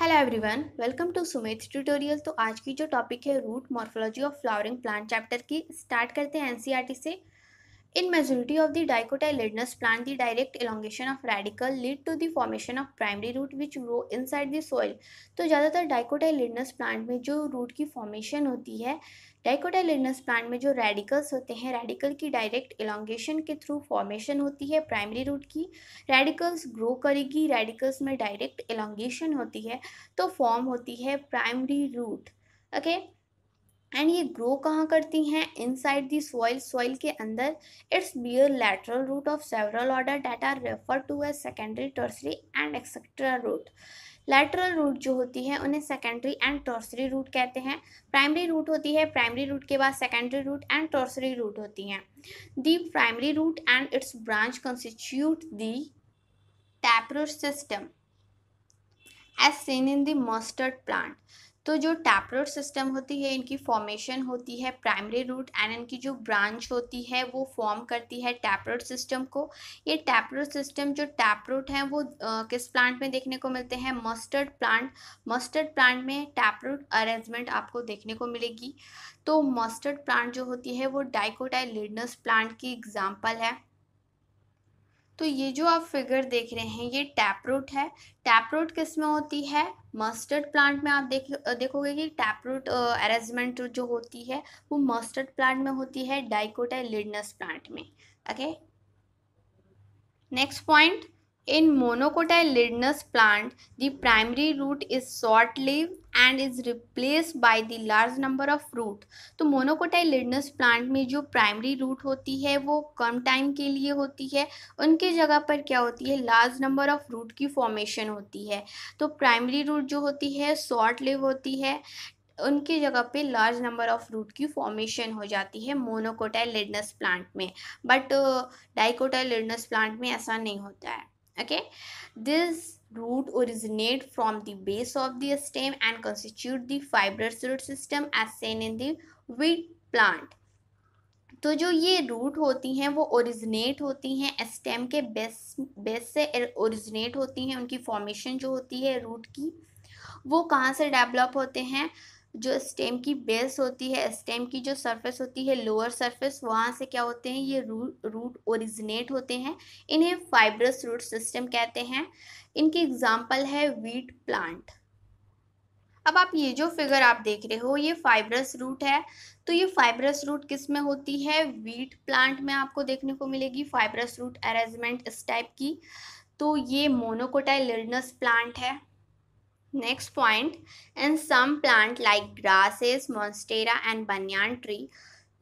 Hello everyone welcome to Sumit tutorial तो आज की जो टॉपिक है root morphology of flowering plant chapter की स्टार्ट करते हैं एनसीईआरटी से in majority of the dicotyledonous plant the direct elongation of radicle lead to the formation of primary root which grow inside the soil तो ज़्यादातर डाइकोटाइलिडनस plant में जो root की formation होती है डाइकोटाइलिडनस प्लांट में जो रेडिकल्स होते हैं रेडिकल की डायरेक्ट इलांगेशन के थ्रू फॉर्मेशन होती है प्राइमरी रूट की रेडिकल्स ग्रो करेगी रेडिकल्स में डायरेक्ट इलांगेशन होती है तो फॉर्म होती है primary root okay okay? And ये ग्रो कहाँ करती हैं inside the soil soil के अंदर it's bear lateral root of several order that are refer to as secondary tertiary and etcetera root lateral root जो होती है उन्हें सेकेंडरी एंड टर्सरी रूट कहते हैं प्राइमरी रूट होती है प्राइमरी रूट के बाद secondary root and tertiary root होती हैं the primary root and its branch constitute the taproot system as seen in the mustard plant तो जो टैप रूट सिस्टम होती है इनकी फॉर्मेशन होती है प्राइमरी रूट एंड इनकी जो ब्रांच होती है वो फॉर्म करती है टैपरोट सिस्टम को ये टैपरोट सिस्टम जो टैप रूट हैं वो आ, किस प्लांट में देखने को मिलते हैं मस्टर्ड प्लांट मस्टर्ड प्लांट में रूट अरेंजमेंट आपको देखने को मिलेगी तो मस्टर्ड प्लांट जो होती है वो डाइकोटाइलिडनस प्लांट की एग्जाम्पल है तो ये जो आप फिगर देख रहे हैं ये रूट है टैपरूट किस में होती है मस्टर्ड प्लांट में आप देख देखोगे कि टैपरूट अरेंजमेंट जो होती है वो मस्टर्ड प्लांट में होती है डाइकोटा लिडनस प्लांट में okay next point In monocotyledonous plant, the primary root is short-lived and is replace by the large number of root तो लिडनस प्लांट में जो प्राइमरी रूट होती है वो कम टाइम के लिए होती है उनके जगह पर क्या होती है लार्ज नंबर ऑफ रूट की फॉर्मेशन होती है तो प्राइमरी रूट जो होती है शॉर्ट लिव होती है उनकी जगह पे लार्ज नंबर ऑफ रूट की फॉर्मेशन हो जाती है मोनोकोटाइलिडनस प्लांट में बट डाइकोटाइलिडनस प्लांट में ऐसा नहीं होता है okay this root originate from the base of the stem and constitute the fibrous root system as seen in the wheat plant तो जो ये रूट होती हैं वो ओरिजिनेट होती हैं स्टेम के बेस बेस से ओरिजिनेट होती हैं उनकी फॉर्मेशन जो होती है रूट की वो कहाँ से डेवलप होते हैं जो स्टेम की बेस होती है स्टेम की जो सरफेस होती है लोअर सरफेस वहाँ से क्या होते हैं ये रू रूट ओरिजिनेट होते हैं इन्हें फाइब्रस रूट सिस्टम कहते हैं इनके एग्जाम्पल है वीट प्लांट अब आप ये जो फिगर आप देख रहे हो ये फाइब्रस रूट है तो ये फाइब्रस रूट किस में होती है वीट प्लांट में आपको देखने को मिलेगी फाइब्रस रूट अरेंजमेंट इस टाइप की तो ये मोनोकोटाइलिनस प्लांट है Next point, in some plant like grasses, monstera and banyan tree,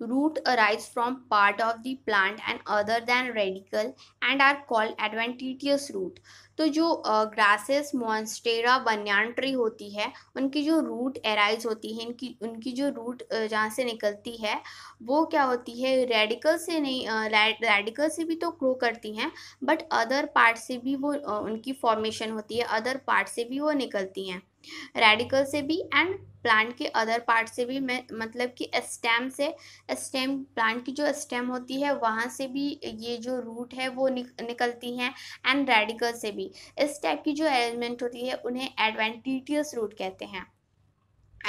root arise from part of the plant and other than radical and are called adventitious root तो जो grasses monstera banyan tree होती है उनकी जो root arise होती है इनकी उनकी जो रूट जहाँ से निकलती है वो क्या होती है रेडिकल से नहीं रेडिकल से भी तो ग्रो करती हैं बट अदर पार्ट से भी वो उनकी फॉर्मेशन होती है अदर पार्ट से भी वो निकलती हैं रेडिकल से भी एंड प्लांट के अदर पार्ट से भी मतलब कि स्टेम से स्टेम प्लांट की जो स्टेम होती है वहाँ से भी ये जो रूट है वो निक, निकलती हैं एंड रेडिकल से भी इस टाइप की जो अरेंजमेंट होती है उन्हें एडवेंटिटियस रूट कहते हैं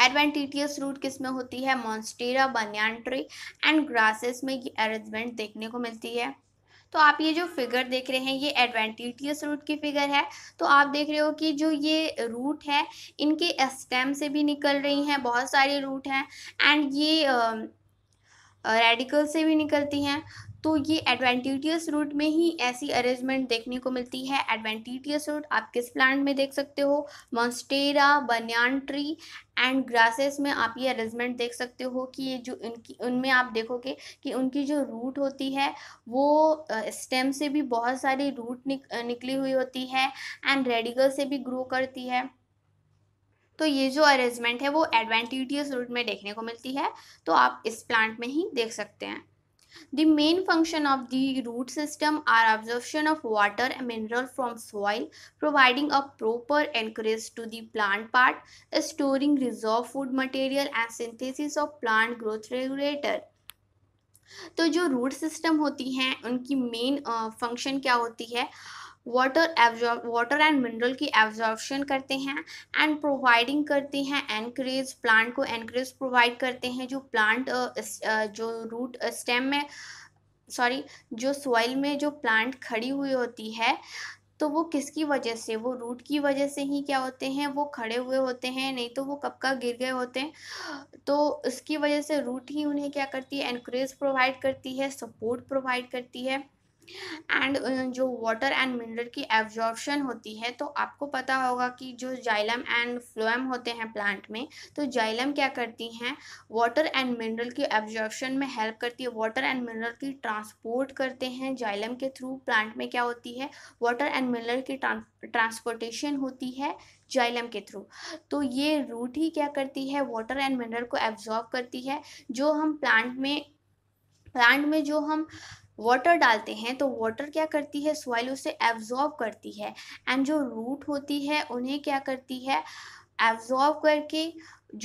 एडवेंटिटियस रूट किस में होती है monstera banyan tree and grasses में ये अरेंजमेंट देखने को मिलती है तो आप ये जो फिगर देख रहे हैं ये एडवेंटिटियस रूट की फिगर है तो आप देख रहे हो कि जो ये रूट है इनके स्टेम से भी निकल रही हैं बहुत सारी रूट हैं एंड ये रेडिकल uh, से भी निकलती हैं तो ये एडवेंटिटियस रूट में ही ऐसी अरेंजमेंट देखने को मिलती है एडवेंटिटियस रूट आप किस प्लांट में देख सकते हो monstera banyan tree and grasses में आप ये अरेंजमेंट देख सकते हो कि ये जो इनकी उनमें आप देखोगे कि उनकी जो रूट होती है वो स्टेम से भी बहुत सारी रूट निक, निकली हुई होती है एंड रेडिकल से भी ग्रो करती है तो ये जो अरेंजमेंट है वो एडवेंटिटियस रूट में देखने को मिलती है तो आप इस प्लांट में ही देख सकते हैं The main function of the root system are absorption of water and mineral from soil, providing a proper anchorage to the plant part, storing reserve food material and synthesis of plant growth regulator. तो जो root system होती हैं उनकी main function क्या होती है water absorb water and mineral की absorption करते हैं एंड प्रोवाइडिंग करते हैं एनक्रेज प्लांट को एनक्रेज प्रोवाइड करते हैं जो प्लांट जो रूट स्टेम में सॉरी जो सॉइल में जो प्लांट खड़ी हुई होती है तो वो किसकी वजह से वो रूट की वजह से ही क्या होते हैं वो खड़े हुए होते हैं नहीं तो वो कब का गिर गए होते हैं तो उसकी वजह से रूट ही उन्हें क्या करती है एनक्रेज प्रोवाइड करती है सपोर्ट प्रोवाइड करती है एंड uh, जो वाटर एंड मिनरल की एब्जॉर्बशन होती है तो आपको पता होगा कि जो जाइलम एंड फ्लोएम होते हैं प्लांट में तो जाइलम क्या करती हैं वाटर एंड मिनरल की एब्जॉर्बशन में हेल्प करती है वाटर एंड मिनरल की ट्रांसपोर्ट करते हैं जाइलम के थ्रू प्लांट में क्या होती है वाटर एंड मिनरल की ट्रांसपोर्टेशन होती है जाइलम के थ्रू तो ये रूट ही क्या करती है वाटर एंड मिनरल को एब्जॉर्ब करती है जो हम प्लांट में प्लांट में जो हम वाटर डालते हैं तो वाटर क्या करती है सॉइल उसे एब्जॉर्ब करती है एंड जो रूट होती है उन्हें क्या करती है एब्जॉर्ब करके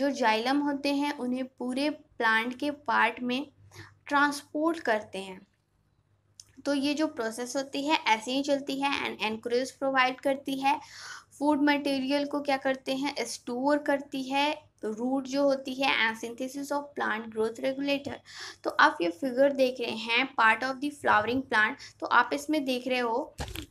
जो जाइलम होते हैं उन्हें पूरे प्लांट के पार्ट में ट्रांसपोर्ट करते हैं तो ये जो प्रोसेस होती है ऐसे ही चलती है एंड एनक्रेज प्रोवाइड करती है फूड मटेरियल को क्या करते हैं स्टोर करती है रूट जो होती है and synthesis of plant growth regulator तो आप ये फिगर देख रहे हैं part of the flowering plant तो आप इसमें देख रहे हो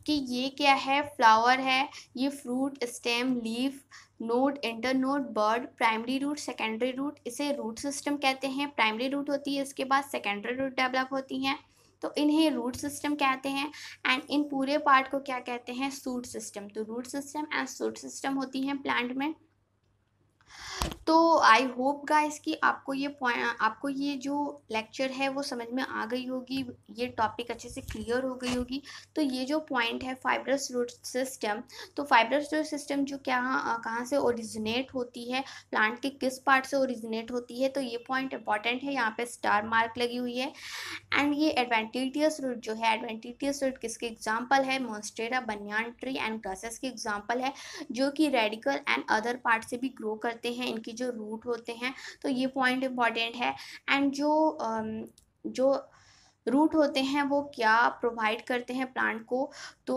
कि ये क्या है फ्लावर है ये fruit stem leaf node node bud primary root secondary root इसे रूट सिस्टम कहते हैं प्राइमरी रूट होती है इसके बाद सेकेंडरी रूट डेवलप होती हैं तो इन्हें रूट सिस्टम कहते हैं एंड इन पूरे पार्ट को क्या कहते हैं सूट सिस्टम तो root system and shoot system होती हैं प्लांट में तो आई होप गाइस कि आपको ये पॉइंट आपको ये जो लेक्चर है वो समझ में आ गई होगी ये टॉपिक अच्छे से क्लियर हो गई होगी तो ये जो पॉइंट है फाइब्रस रूट सिस्टम तो फाइब्रस रूट सिस्टम जो क्या कहाँ से ओरिजिनेट होती है प्लांट के किस पार्ट से ओरिजिनेट होती है तो ये पॉइंट इंपॉर्टेंट है यहाँ पे स्टार मार्क लगी हुई है एंड ये एडवेंटिटियस रूट जो है एडवेंटिटियस रूट किसके एग्जाम्पल है monstera banyan tree and grasses के एग्जाम्पल है जो कि रेडिकल एंड अदर पार्ट से भी ग्रो करते हैं इनकी जो रूट होते हैं तो ये पॉइंट इम्पॉर्टेंट है एंड जो जो रूट होते हैं वो क्या प्रोवाइड करते हैं प्लांट को तो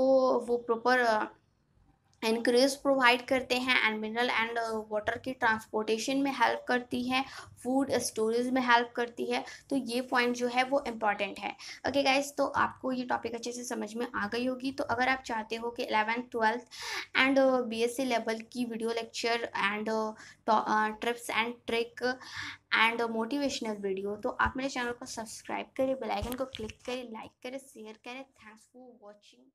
वो प्रॉपर इनक्रेज प्रोवाइड करते हैं एंड मिनरल एंड वाटर की ट्रांसपोर्टेशन में हेल्प करती है फूड स्टोरेज में हेल्प करती है तो ये पॉइंट जो है वो इम्पॉर्टेंट है ओके okay गाइज तो आपको ये टॉपिक अच्छे से समझ में आ गई होगी तो अगर आप चाहते हो कि eleventh twelfth and BSc level की video lecture and tips and trick and motivational video तो आप मेरे चैनल को सब्सक्राइब करें बेलाइकन को क्लिक करें लाइक करें शेयर करें थैंक्स फॉर वॉचिंग